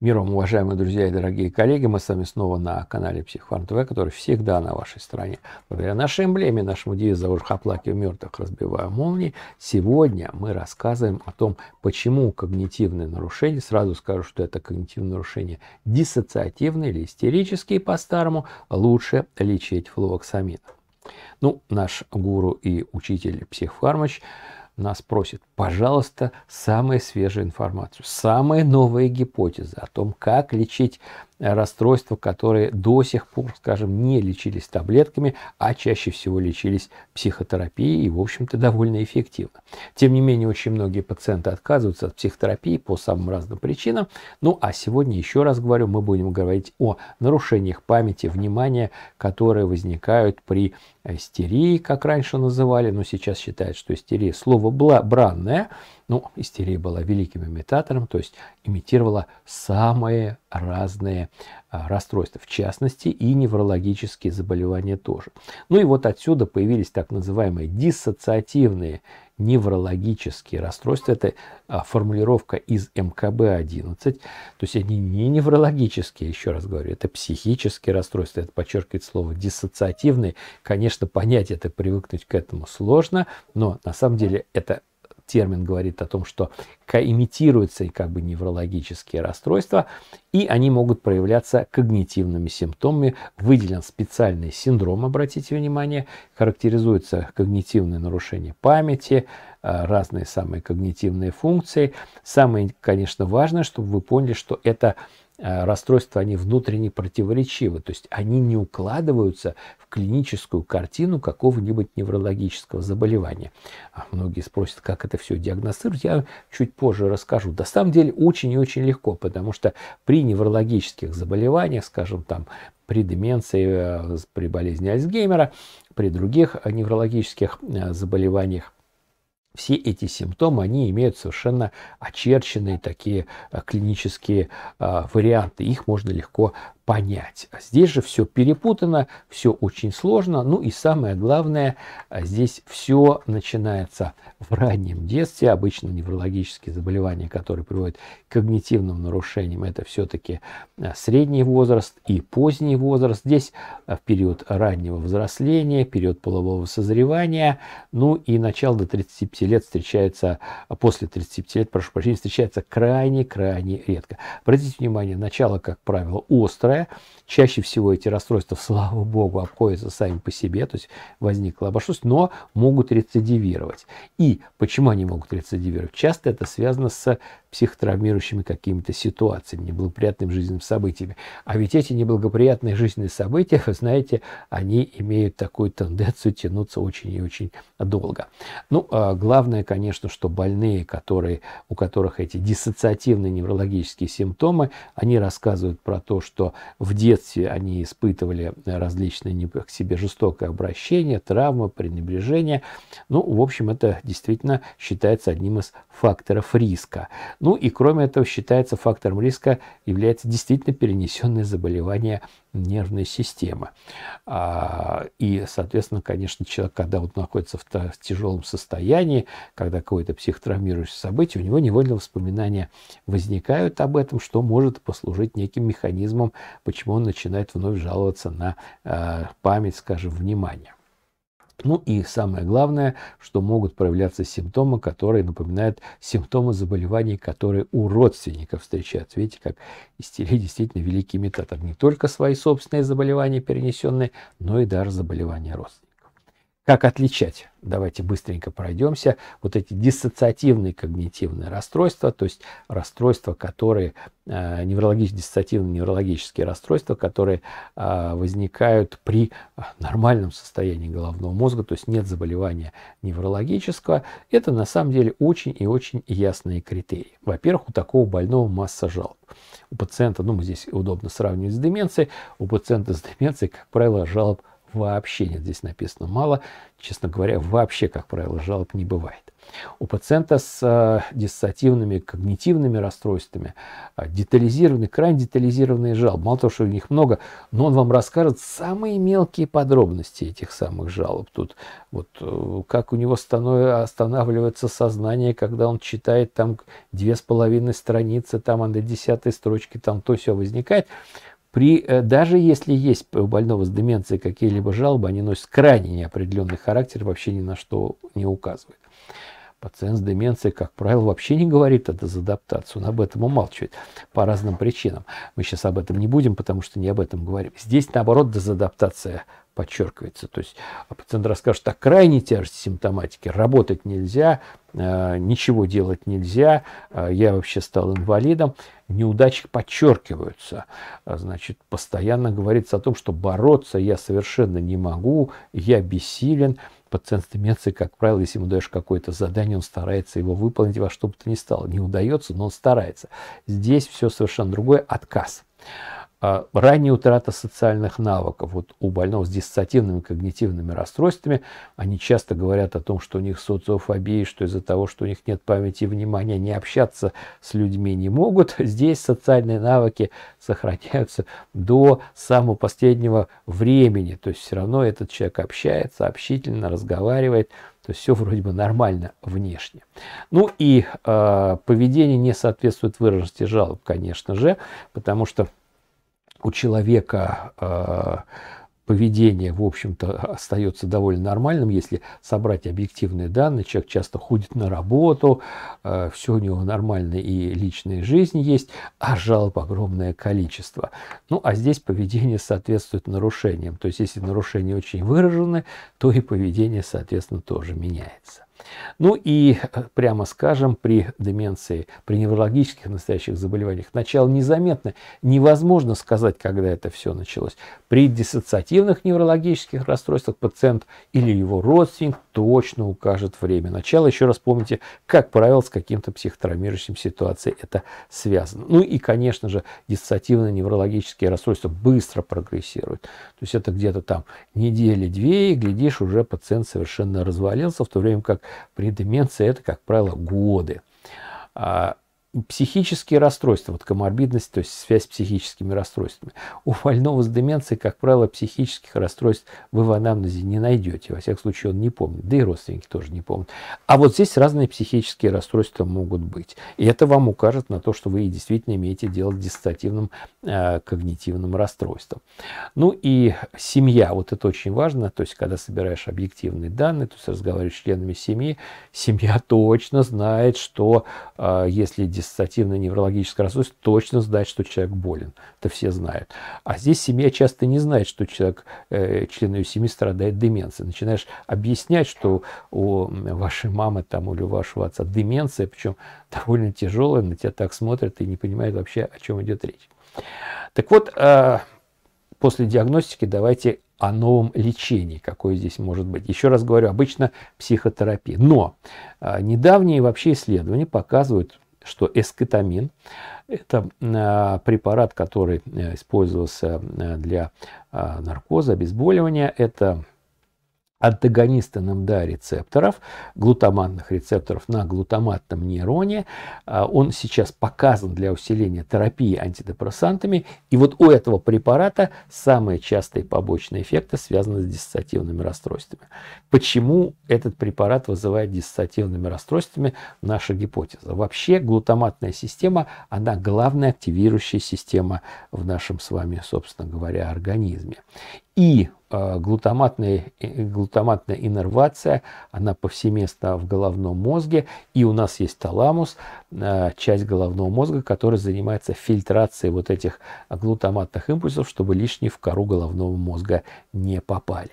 Миром, уважаемые друзья и дорогие коллеги, мы с вами снова на канале Психфарм ТВ, который всегда на вашей стороне. Благодаря нашей эмблеме, нашему девизу «Уж оплакив мертвых, разбиваю молнии», сегодня мы рассказываем о том, почему когнитивные нарушения, сразу скажу, что это когнитивные нарушения диссоциативные или истерические по-старому, лучше лечить флуоксамином. Ну, наш гуру и учитель психфармач нас просит пожалуйста, самую свежую информацию, самые новые гипотезы о том, как лечить э, расстройства, которые до сих пор, скажем, не лечились таблетками, а чаще всего лечились психотерапией и, в общем-то, довольно эффективно. Тем не менее, очень многие пациенты отказываются от психотерапии по самым разным причинам. Ну, а сегодня, еще раз говорю, мы будем говорить о нарушениях памяти, внимания, которые возникают при э, истерии, как раньше называли, но сейчас считают, что истерия – слово бранное, Рене, э, ну, истерия была великим имитатором, то есть имитировала самые разные а, расстройства, в частности и неврологические заболевания тоже. Ну и вот отсюда появились так называемые диссоциативные неврологические расстройства. Это а, формулировка из МКБ-11. То есть они не неврологические, еще раз говорю, это психические расстройства. Это подчеркивает слово диссоциативные. Конечно, понять это, привыкнуть к этому сложно, но на самом деле это термин говорит о том, что имитируются как бы неврологические расстройства, и они могут проявляться когнитивными симптомами. Выделен специальный синдром, обратите внимание, характеризуется когнитивные нарушения памяти, э, разные самые когнитивные функции. Самое, конечно, важное, чтобы вы поняли, что это Э, расстройства, они внутренне противоречивы, то есть они не укладываются в клиническую картину какого-нибудь неврологического заболевания. А многие спросят, как это все диагностировать, я чуть позже расскажу. На самом деле очень и очень легко, потому что при неврологических заболеваниях, скажем, там при деменции, э, при болезни Альцгеймера, при других неврологических э, заболеваниях, все эти симптомы, они имеют совершенно очерченные такие э, клинические э, варианты. Их можно легко понять. А здесь же все перепутано, все очень сложно. Ну и самое главное, а здесь все начинается в раннем детстве. Обычно неврологические заболевания, которые приводят к когнитивным нарушениям, это все-таки а, средний возраст и поздний возраст. Здесь в период раннего взросления, период полового созревания, ну и начало до 35 лет встречается, после 35 лет, прошу прощения, встречается крайне-крайне редко. Обратите внимание, начало, как правило, острое, Чаще всего эти расстройства, слава богу, обходятся сами по себе, то есть возникла обошлость, но могут рецидивировать. И почему они могут рецидивировать? Часто это связано с психотравмирующими какими-то ситуациями, неблагоприятными жизненными событиями. А ведь эти неблагоприятные жизненные события, вы знаете, они имеют такую тенденцию тянуться очень и очень долго. Ну, а главное, конечно, что больные, которые, у которых эти диссоциативные неврологические симптомы, они рассказывают про то, что в детстве они испытывали различные к себе жестокое обращение, травмы, пренебрежение. Ну, в общем, это действительно считается одним из факторов риска. Ну и кроме этого считается фактором риска является действительно перенесенное заболевание нервная система. А, и, соответственно, конечно, человек, когда вот находится в, тяжелом состоянии, когда какое-то психотравмирующее событие, у него невольно воспоминания возникают об этом, что может послужить неким механизмом, почему он начинает вновь жаловаться на а, память, скажем, внимание. Ну и самое главное, что могут проявляться симптомы, которые напоминают симптомы заболеваний, которые у родственников встречают. Видите, как истерия действительно великий метатор. Не только свои собственные заболевания перенесенные, но и даже заболевания родственников. Как отличать? Давайте быстренько пройдемся. Вот эти диссоциативные когнитивные расстройства, то есть расстройства, которые, э, неврологич, диссоциативные неврологические расстройства, которые э, возникают при э, нормальном состоянии головного мозга, то есть нет заболевания неврологического, это на самом деле очень и очень ясные критерии. Во-первых, у такого больного масса жалоб. У пациента, ну, мы здесь удобно сравнивать с деменцией, у пациента с деменцией, как правило, жалоб вообще нет. Здесь написано мало. Честно говоря, вообще, как правило, жалоб не бывает. У пациента с э, диссоциативными когнитивными расстройствами э, детализированные, крайне детализированные жалобы. Мало того, что у них много, но он вам расскажет самые мелкие подробности этих самых жалоб. Тут вот э, как у него останавливается сознание, когда он читает там две с половиной страницы, там а на десятой строчке, там то все возникает. При, э, даже если есть у больного с деменцией какие-либо жалобы, они носят крайне неопределенный характер, вообще ни на что не указывает. Пациент с деменцией, как правило, вообще не говорит о дезадаптации, он об этом умалчивает по разным причинам. Мы сейчас об этом не будем, потому что не об этом говорим. Здесь, наоборот, дезадаптация подчеркивается. То есть а пациент расскажет о крайней тяжести симптоматики, работать нельзя, э, ничего делать нельзя, э, я вообще стал инвалидом. Неудачи подчеркиваются. А, значит, постоянно говорится о том, что бороться я совершенно не могу, я бессилен. Пациент с деменцией, как правило, если ему даешь какое-то задание, он старается его выполнить во что бы то ни стало. Не удается, но он старается. Здесь все совершенно другое, отказ. Отказ. А Ранняя утрата социальных навыков вот у больного с диссоциативными когнитивными расстройствами, они часто говорят о том, что у них социофобия, что из-за того, что у них нет памяти и внимания, не общаться с людьми не могут. Здесь социальные навыки сохраняются до самого последнего времени. То есть все равно этот человек общается, общительно разговаривает, то есть все вроде бы нормально внешне. Ну и э, поведение не соответствует выраженности жалоб, конечно же, потому что у человека э, поведение, в общем-то, остается довольно нормальным, если собрать объективные данные. Человек часто ходит на работу, э, все у него нормально и личная жизнь есть, а жалоб огромное количество. Ну, а здесь поведение соответствует нарушениям. То есть, если нарушения очень выражены, то и поведение, соответственно, тоже меняется. Ну и, э, прямо скажем, при деменции, при неврологических настоящих заболеваниях начало незаметно. Невозможно сказать, когда это все началось. При диссоциативных неврологических расстройствах пациент или его родственник точно укажет время начала. Еще раз помните, как правило, с каким-то психотравмирующим ситуацией это связано. Ну и, конечно же, диссоциативные неврологические расстройства быстро прогрессируют. То есть это где-то там недели-две, и глядишь, уже пациент совершенно развалился, в то время как при деменции это, как правило, годы. А, психические расстройства, вот коморбидность, то есть связь с психическими расстройствами. У больного с деменцией, как правило, психических расстройств вы в анамнезе не найдете. Во всяком случае, он не помнит, да и родственники тоже не помнят. А вот здесь разные психические расстройства могут быть. И это вам укажет на то, что вы действительно имеете дело с диссоциативным э, когнитивным расстройством. Ну и семья, вот это очень важно, то есть когда собираешь объективные данные, то есть разговариваешь с членами семьи, семья точно знает, что э, если диссоциативное неврологическое расстройство, точно знать, что человек болен. Это все знают. А здесь семья часто не знает, что человек, э, член ее семьи страдает деменцией. Начинаешь объяснять, что у вашей мамы там, или у вашего отца деменция, причем довольно тяжелая, на тебя так смотрят и не понимают вообще, о чем идет речь. Так вот, э, после диагностики давайте о новом лечении, какое здесь может быть. Еще раз говорю, обычно психотерапия. Но э, недавние вообще исследования показывают, что эскетамин – это э, препарат, который э, использовался э, для наркоза, обезболивания. Это антагонисты НМДА рецепторов, глутаматных рецепторов на глутаматном нейроне. А, он сейчас показан для усиления терапии антидепрессантами. И вот у этого препарата самые частые побочные эффекты связаны с диссоциативными расстройствами. Почему этот препарат вызывает диссоциативными расстройствами? Наша гипотеза. Вообще глутаматная система, она главная активирующая система в нашем с вами, собственно говоря, организме. И э, глутаматная, э, глутаматная иннервация, она повсеместно в головном мозге, и у нас есть таламус, э, часть головного мозга, которая занимается фильтрацией вот этих глутаматных импульсов, чтобы лишние в кору головного мозга не попали.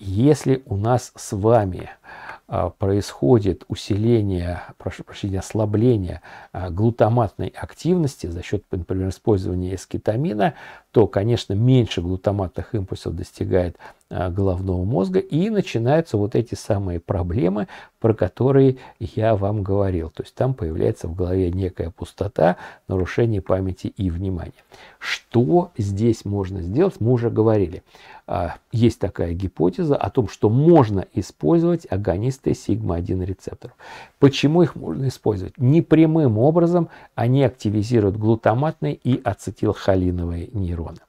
Если у нас с вами э, а, происходит усиление, прошу прощения, ослабление а, глутаматной активности за счет, например, использования эскетамина, то, конечно, меньше глутаматных импульсов достигает а, головного мозга и начинаются вот эти самые проблемы, про которые я вам говорил. То есть там появляется в голове некая пустота, нарушение памяти и внимания. Что здесь можно сделать, мы уже говорили. А, есть такая гипотеза о том, что можно использовать агонисты сигма-1 рецепторов. Почему их можно использовать? Непрямым образом они активизируют глутаматные и ацетилхолиновые нейроны.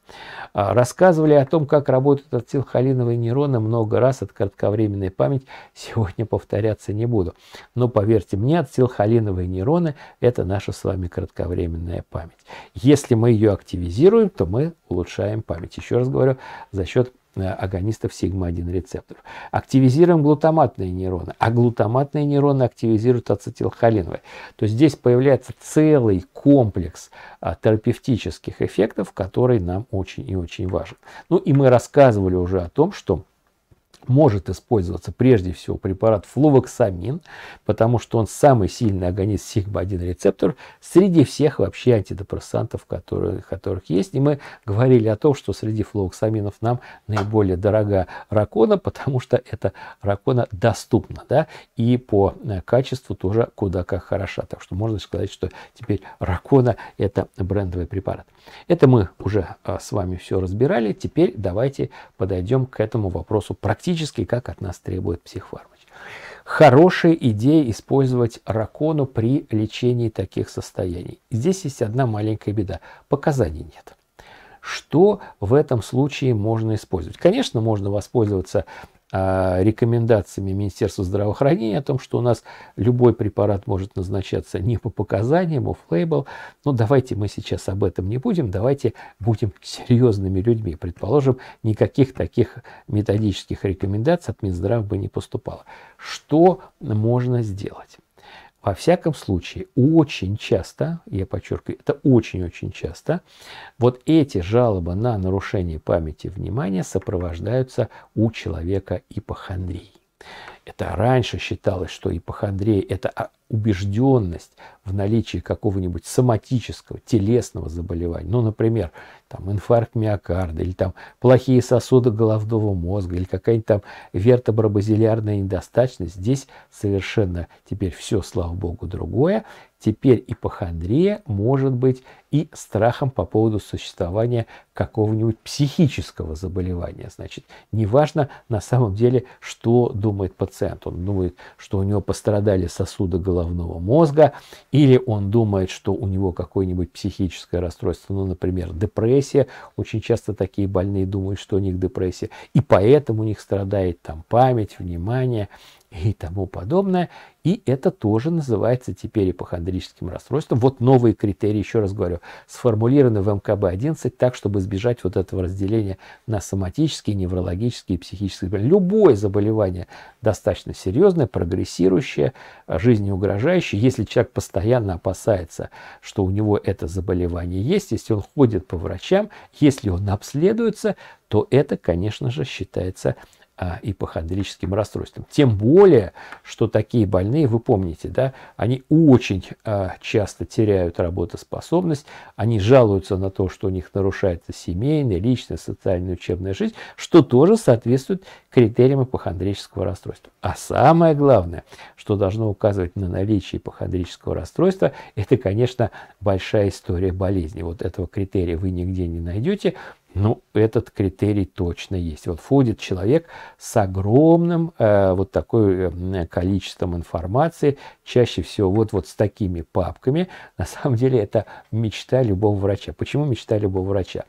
А, рассказывали о том, как работают ацилхолиновые нейроны много раз, от кратковременной памяти сегодня повторяться не буду. Но поверьте мне, ацилхолиновые нейроны – это наша с вами кратковременная память. Если мы ее активизируем, то мы улучшаем память. Еще раз говорю, за счет Э, агонистов сигма-1 рецепторов. Активизируем глутаматные нейроны, а глутаматные нейроны активизируют ацетилхолиновые. То есть здесь появляется целый комплекс а, терапевтических эффектов, который нам очень и очень важен. Ну и мы рассказывали уже о том, что может использоваться прежде всего препарат флувоксамин, потому что он самый сильный агонист сигма-1 рецептор среди всех вообще антидепрессантов, которые, которых есть. И мы говорили о том, что среди флувоксаминов нам наиболее дорога ракона, потому что эта ракона доступна, да, и по э, качеству тоже куда как хороша. Так что можно сказать, что теперь ракона это брендовый препарат. Это мы уже а, с вами все разбирали. Теперь давайте подойдем к этому вопросу практически, как от нас требует психфармач. Хорошая идея использовать ракону при лечении таких состояний. Здесь есть одна маленькая беда. Показаний нет что в этом случае можно использовать. Конечно, можно воспользоваться а, рекомендациями Министерства здравоохранения о том, что у нас любой препарат может назначаться не по показаниям, офф-лейбл. Но ну, давайте мы сейчас об этом не будем, давайте будем серьезными людьми. Предположим, никаких таких методических рекомендаций от Минздрава бы не поступало. Что можно сделать? Во всяком случае, очень часто, я подчеркиваю, это очень-очень часто, вот эти жалобы на нарушение памяти внимания сопровождаются у человека ипохондрией. Это раньше считалось, что ипохондрия – это а, убежденность в наличии какого-нибудь соматического, телесного заболевания, ну, например, там, инфаркт миокарда, или там плохие сосуды головного мозга, или какая-нибудь там вертебробазилярная недостаточность, здесь совершенно теперь все, слава богу, другое. Теперь ипохондрия может быть и страхом по поводу существования какого-нибудь психического заболевания. Значит, неважно на самом деле, что думает пациент. Он думает, что у него пострадали сосуды головного головного мозга, или он думает, что у него какое-нибудь психическое расстройство, ну, например, депрессия. Очень часто такие больные думают, что у них депрессия, и поэтому у них страдает там память, внимание и тому подобное. И это тоже называется теперь ипохондрическим расстройством. Вот новые критерии, еще раз говорю, сформулированы в МКБ-11 так, чтобы избежать вот этого разделения на соматические, неврологические, психические заболевания. Любое заболевание достаточно серьезное, прогрессирующее, жизнеугрожающее. Если человек постоянно опасается, что у него это заболевание есть, если он ходит по врачам, если он обследуется, то это, конечно же, считается а, ипохондрическим расстройством. Тем более, что такие больные, вы помните, да, они очень а, часто теряют работоспособность, они жалуются на то, что у них нарушается семейная, личная, социальная, учебная жизнь, что тоже соответствует критериям ипохондрического расстройства. А самое главное, что должно указывать на наличие ипохондрического расстройства, это, конечно, большая история болезни. Вот этого критерия вы нигде не найдете, ну, этот критерий точно есть. Вот входит человек с огромным э, вот такой э, количеством информации, чаще всего вот, вот с такими папками. На самом деле это мечта любого врача. Почему мечта любого врача?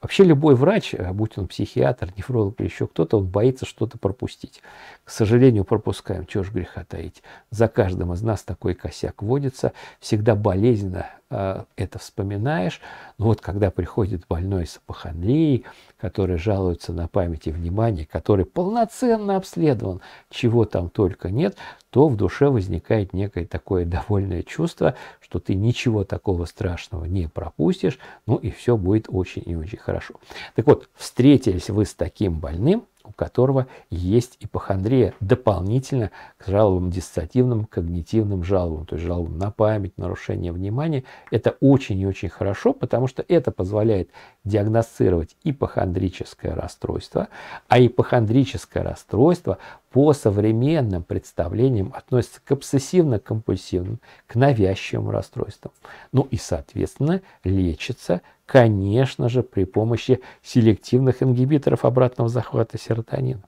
Вообще любой врач, э, будь он психиатр, нефролог или еще кто-то, он боится что-то пропустить. К сожалению, пропускаем, чего ж греха таить. За каждым из нас такой косяк водится. Всегда болезненно э, это вспоминаешь. Но вот когда приходит больной с апохондрией, людей, которые жалуются на память и внимание, который полноценно обследован, чего там только нет, то в душе возникает некое такое довольное чувство, что ты ничего такого страшного не пропустишь, ну и все будет очень и очень хорошо. Так вот, встретились вы с таким больным, у которого есть ипохондрия дополнительно к жалобам диссоциативным, когнитивным жалобам, то есть жалобам на память, нарушение внимания. Это очень и очень хорошо, потому что это позволяет диагностировать ипохондрическое расстройство, а ипохондрическое расстройство по современным представлениям относится к обсессивно-компульсивным, к навязчивым расстройствам. Ну и, соответственно, лечится, конечно же, при помощи селективных ингибиторов обратного захвата серотонина.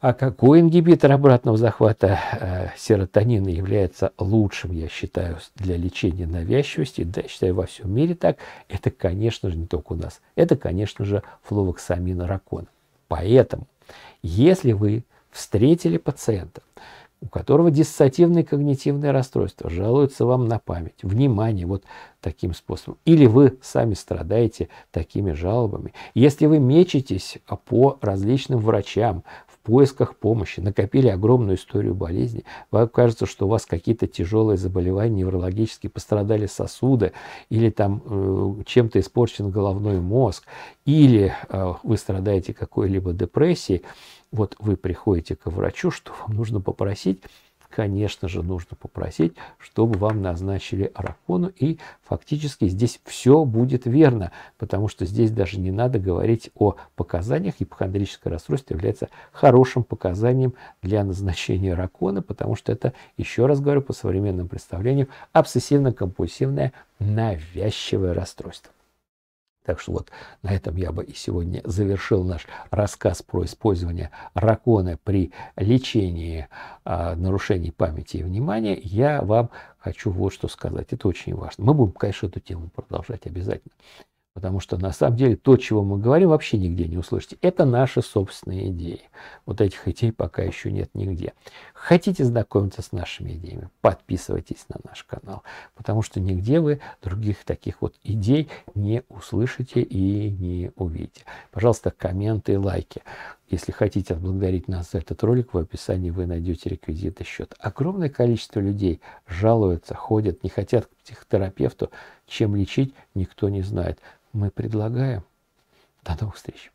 А какой ингибитор обратного захвата э, серотонина является лучшим, я считаю, для лечения навязчивости, да, считаю, во всем мире так, это, конечно же, не только у нас, это, конечно же, флувоксамин ракон. Поэтому, если вы встретили пациента, у которого диссоциативное когнитивное расстройство, жалуется вам на память, внимание вот таким способом. Или вы сами страдаете такими жалобами. Если вы мечетесь по различным врачам, поисках помощи, накопили огромную историю болезни, вам кажется, что у вас какие-то тяжелые заболевания неврологические, пострадали сосуды, или там э, чем-то испорчен головной мозг, или э, вы страдаете какой-либо депрессией, вот вы приходите к врачу, что вам нужно попросить конечно же, нужно попросить, чтобы вам назначили Аракону. И фактически здесь все будет верно, потому что здесь даже не надо говорить о показаниях. Ипохондрическое расстройство является хорошим показанием для назначения Аракона, потому что это, еще раз говорю, по современным представлениям, обсессивно-компульсивное навязчивое расстройство. Так что вот на этом я бы и сегодня завершил наш рассказ про использование ракона при лечении а, нарушений памяти и внимания. Я вам хочу вот что сказать. Это очень важно. Мы будем, конечно, эту тему продолжать обязательно. Потому что на самом деле то, чего мы говорим, вообще нигде не услышите. Это наши собственные идеи. Вот этих идей пока еще нет нигде. Хотите знакомиться с нашими идеями, подписывайтесь на наш канал. Потому что нигде вы других таких вот идей не услышите и не увидите. Пожалуйста, комменты и лайки. Если хотите отблагодарить нас за этот ролик, в описании вы найдете реквизиты счет. Огромное количество людей жалуются, ходят, не хотят к психотерапевту, чем лечить, никто не знает. Мы предлагаем. До новых встреч.